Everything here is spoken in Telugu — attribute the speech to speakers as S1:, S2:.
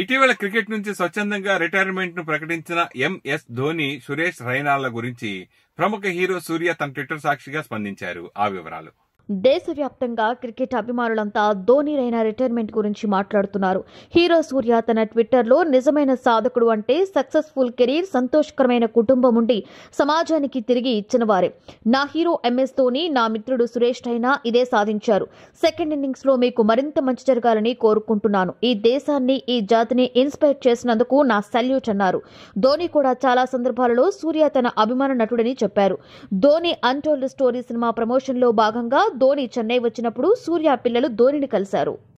S1: ఇటీవల క్రికెట్ నుంచి స్వచ్ఛందంగా రిటైర్మెంట్ ను ప్రకటించిన ఎంఎస్ ధోని సురేష్ రైనాల గురించి ప్రముఖ హీరో సూర్య తన ట్విట్టర్ సాక్షిగా స్పందించారు ఆ వివరాలు
S2: దేశవ్యాప్తంగా క్రికెట్ అభిమానులంతా ధోని రైనా రిటైర్మెంట్ గురించి మాట్లాడుతున్నారు హీరో సూర్య తన ట్విట్టర్లో నిజమైన సాధకుడు అంటే సక్సెస్ఫుల్ కెరీర్ సంతోషకరమైన కుటుంబం ఉండి సమాజానికి తిరిగి ఇచ్చిన వారే నా హీరో ఎంఎస్ ధోని నా మిత్రుడు సురేష్ రైనా ఇదే సాధించారు సెకండ్ ఇన్నింగ్స్ లో మీకు మరింత మంచి జరగాలని కోరుకుంటున్నాను ఈ దేశాన్ని ఈ జాతిని ఇన్స్పైర్ చేసినందుకు నా సల్యూట్ అన్నారు ధోని కూడా చాలా సందర్భాలలో సూర్య తన అభిమాన నటుడని చెప్పారు ధోని అన్టోల్డ్ స్టోరీ సినిమా ప్రమోషన్లో భాగంగా ధోని చెన్నై వచ్చినప్పుడు సూర్య పిల్లలు ధోనిని కలిశారు